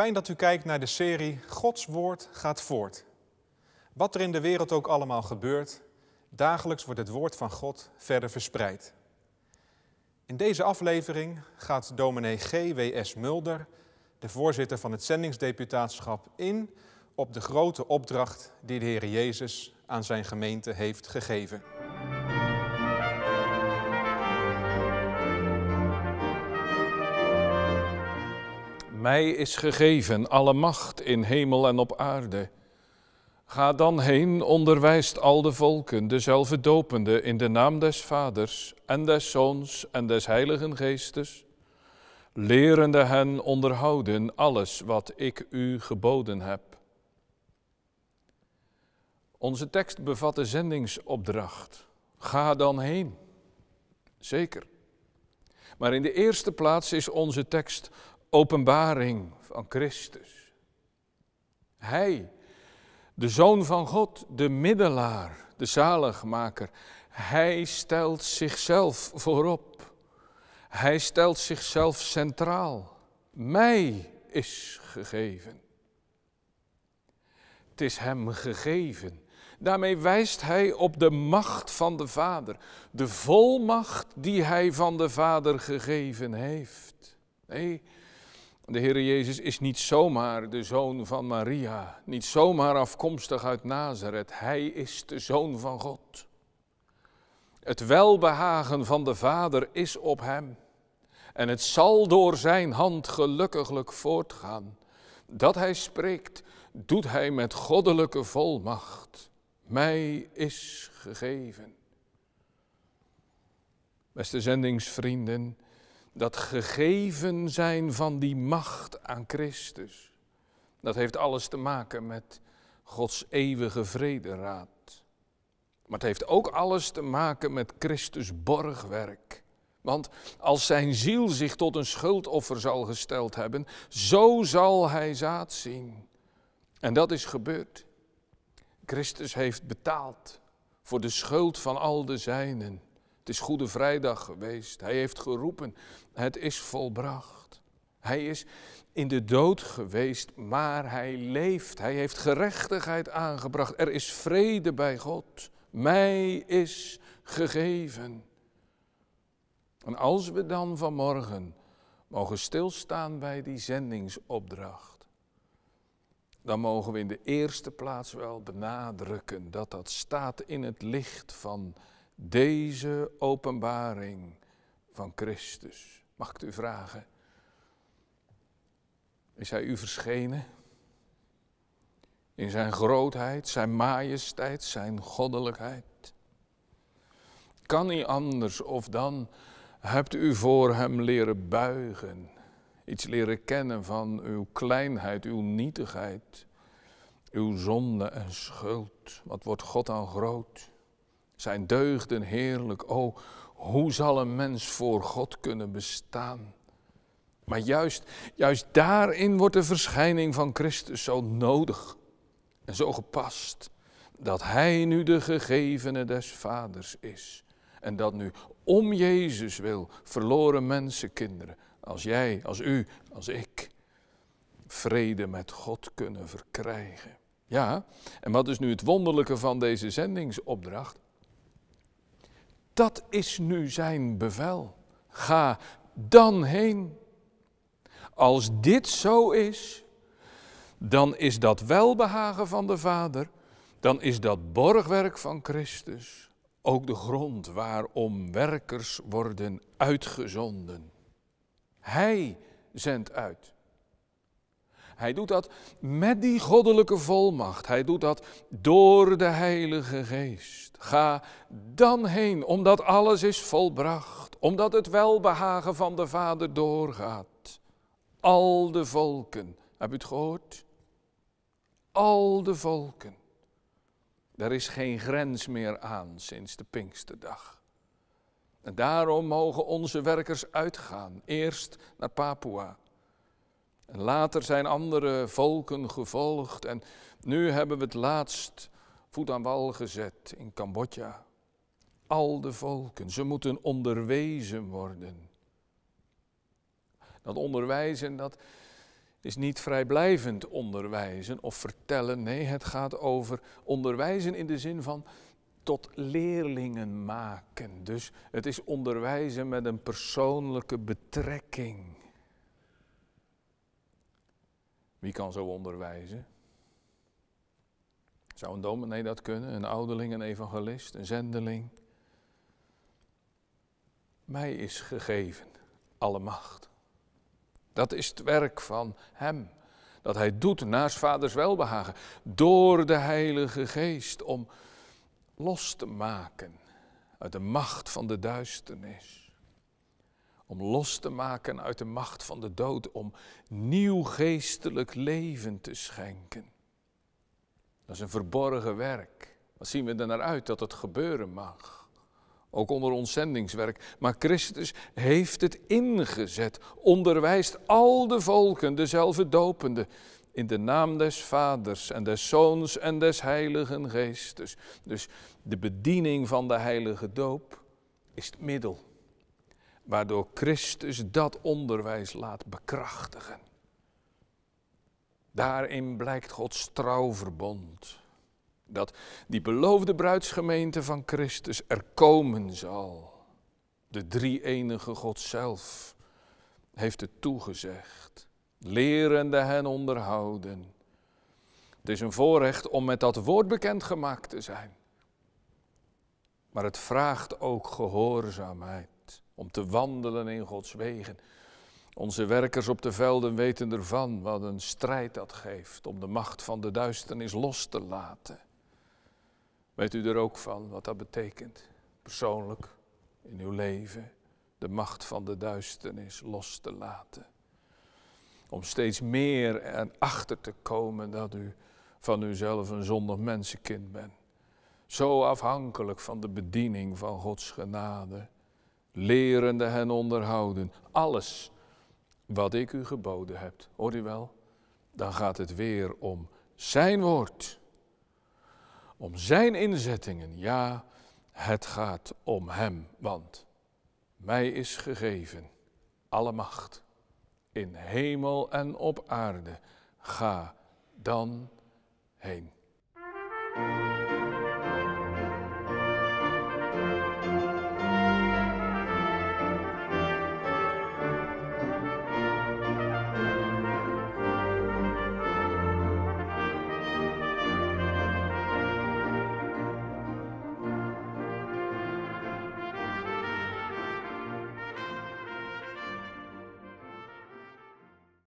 Fijn dat u kijkt naar de serie Gods Woord gaat voort. Wat er in de wereld ook allemaal gebeurt, dagelijks wordt het Woord van God verder verspreid. In deze aflevering gaat dominee G.W.S. Mulder, de voorzitter van het zendingsdeputaatschap, in op de grote opdracht die de Heer Jezus aan zijn gemeente heeft gegeven. Mij is gegeven alle macht in hemel en op aarde. Ga dan heen, onderwijst al de volken, dezelfde dopende in de naam des Vaders en des Zoons en des Heiligen Geestes, lerende hen onderhouden alles wat ik u geboden heb. Onze tekst bevat de zendingsopdracht. Ga dan heen. Zeker. Maar in de eerste plaats is onze tekst openbaring van Christus. Hij, de Zoon van God, de middelaar, de zaligmaker, hij stelt zichzelf voorop. Hij stelt zichzelf centraal. Mij is gegeven. Het is hem gegeven. Daarmee wijst hij op de macht van de Vader, de volmacht die hij van de Vader gegeven heeft. Nee, de Heer Jezus is niet zomaar de zoon van Maria, niet zomaar afkomstig uit Nazareth. Hij is de zoon van God. Het welbehagen van de Vader is op hem. En het zal door zijn hand gelukkiglijk voortgaan. Dat hij spreekt, doet hij met goddelijke volmacht. Mij is gegeven. Beste zendingsvrienden, dat gegeven zijn van die macht aan Christus, dat heeft alles te maken met Gods eeuwige vrederaad. Maar het heeft ook alles te maken met Christus borgwerk. Want als zijn ziel zich tot een schuldoffer zal gesteld hebben, zo zal hij zaad zien. En dat is gebeurd. Christus heeft betaald voor de schuld van al de zijnen. Het is Goede Vrijdag geweest. Hij heeft geroepen, het is volbracht. Hij is in de dood geweest, maar hij leeft. Hij heeft gerechtigheid aangebracht. Er is vrede bij God. Mij is gegeven. En als we dan vanmorgen mogen stilstaan bij die zendingsopdracht, dan mogen we in de eerste plaats wel benadrukken dat dat staat in het licht van deze openbaring van Christus, mag ik u vragen, is hij u verschenen? In zijn grootheid, zijn majesteit, zijn goddelijkheid? Kan niet anders of dan hebt u voor hem leren buigen, iets leren kennen van uw kleinheid, uw nietigheid, uw zonde en schuld. Wat wordt God dan groot? zijn deugden heerlijk. O, hoe zal een mens voor God kunnen bestaan? Maar juist, juist daarin wordt de verschijning van Christus zo nodig en zo gepast. Dat Hij nu de gegevene des Vaders is. En dat nu om Jezus wil verloren mensenkinderen, als jij, als u, als ik, vrede met God kunnen verkrijgen. Ja, en wat is nu het wonderlijke van deze zendingsopdracht? Dat is nu zijn bevel. Ga dan heen. Als dit zo is, dan is dat welbehagen van de Vader, dan is dat borgwerk van Christus ook de grond waarom werkers worden uitgezonden. Hij zendt uit. Hij doet dat met die goddelijke volmacht. Hij doet dat door de Heilige Geest. Ga dan heen, omdat alles is volbracht, omdat het welbehagen van de Vader doorgaat. Al de volken, heb je het gehoord? Al de volken. Er is geen grens meer aan sinds de Pinksterdag. En daarom mogen onze werkers uitgaan, eerst naar Papua, en later zijn andere volken gevolgd en nu hebben we het laatst voet aan wal gezet in Cambodja. Al de volken, ze moeten onderwezen worden. Dat onderwijzen, dat is niet vrijblijvend onderwijzen of vertellen. Nee, het gaat over onderwijzen in de zin van tot leerlingen maken. Dus het is onderwijzen met een persoonlijke betrekking. Wie kan zo onderwijzen? Zou een dominee dat kunnen? Een ouderling, een evangelist, een zendeling? Mij is gegeven alle macht. Dat is het werk van Hem. Dat Hij doet naast Vaders welbehagen. Door de Heilige Geest om los te maken uit de macht van de duisternis om los te maken uit de macht van de dood, om nieuw geestelijk leven te schenken. Dat is een verborgen werk. Wat zien we er naar uit dat het gebeuren mag? Ook onder ons zendingswerk. Maar Christus heeft het ingezet, onderwijst al de volken, dezelfde dopende, in de naam des Vaders en des Zoons en des Heiligen Geestes. Dus de bediening van de heilige doop is het middel waardoor Christus dat onderwijs laat bekrachtigen. Daarin blijkt Gods trouwverbond. Dat die beloofde bruidsgemeente van Christus er komen zal. De drie enige God zelf heeft het toegezegd. Lerende hen onderhouden. Het is een voorrecht om met dat woord bekendgemaakt te zijn. Maar het vraagt ook gehoorzaamheid om te wandelen in Gods wegen. Onze werkers op de velden weten ervan wat een strijd dat geeft om de macht van de duisternis los te laten. Weet u er ook van wat dat betekent? Persoonlijk, in uw leven, de macht van de duisternis los te laten. Om steeds meer erachter te komen dat u van uzelf een zondig mensenkind bent. Zo afhankelijk van de bediening van Gods genade lerende hen onderhouden. Alles wat ik u geboden heb, hoor u wel? Dan gaat het weer om zijn woord, om zijn inzettingen. Ja, het gaat om hem, want mij is gegeven alle macht in hemel en op aarde. Ga dan heen.